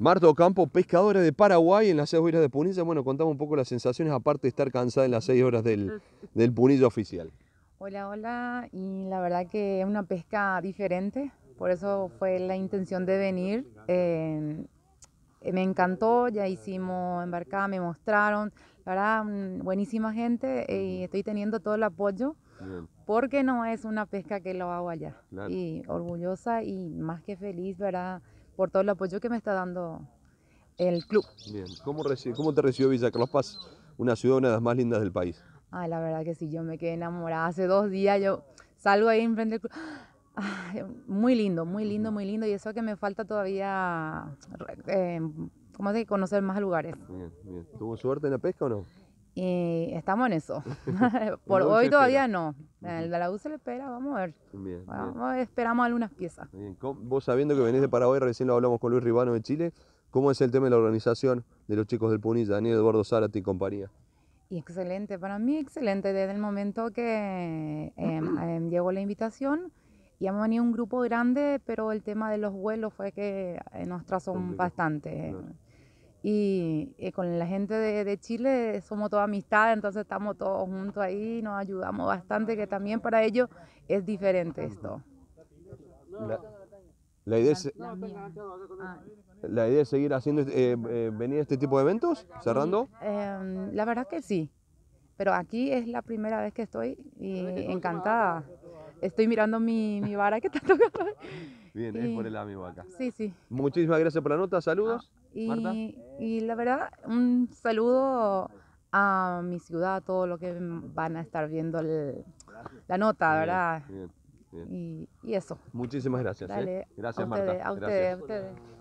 Marto Ocampo, pescadora de Paraguay en las 6 horas de Punilla. Bueno, contamos un poco las sensaciones, aparte de estar cansada en las 6 horas del, mm. del Punilla oficial. Hola, hola. Y la verdad que es una pesca diferente, por eso fue la intención de venir. Em, eh, me encantó, ya hicimos embarcada, me mostraron, la verdad, buenísima gente eh, y estoy teniendo todo el apoyo porque no es una pesca que lo hago allá. Y orgullosa y más que feliz, ¿verdad? por todo el apoyo que me está dando el club. Bien, ¿cómo, cómo te recibió Villa Carlos Paz? Una ciudad, una de las más lindas del país. ah la verdad que sí, yo me quedé enamorada. Hace dos días yo salgo ahí enfrente del club. muy lindo, muy lindo, muy lindo. Y eso que me falta todavía, eh, ¿cómo se Conocer más lugares. Bien, bien. ¿Tuvo suerte en la pesca o no? estamos en eso. Por hoy todavía no. El de La, la espera, vamos a ver. Esperamos algunas piezas. Vos sabiendo que venís de Paraguay, recién lo hablamos con Luis Ribano de Chile, ¿cómo es el tema de la organización de los chicos del Punilla, Daniel Eduardo Zárate y compañía? Y excelente, para mí excelente, desde el momento que em, em, llegó la invitación, y hemos venido un grupo grande, pero el tema de los vuelos fue que eh, nos trazó bastante. Y, eh, con la gente de, Chile somos toda amistad, entonces estamos todos juntos ahí, nos ayudamos bastante, que también para ellos es diferente esto. La, idea, es, ah. la, idea es seguir haciendo, este, eh, eh, venir a este tipo de eventos, cerrando. Em, la verdad que sí, pero aquí es la primera vez que estoy y encantada estoy mirando mi, mi vara que está tocando. Bien, es por el amigo acá. Sí, sí. Muchísimas gracias por la nota, saludos. Ah, y, Marta. y la verdad, un saludo a mi ciudad, a todos los que van a estar viendo el, la nota, ¿verdad? Bien, bien. Y, y, eso. Muchísimas gracias. ¿eh? Gracias, a Marta. A ustedes, a ustedes.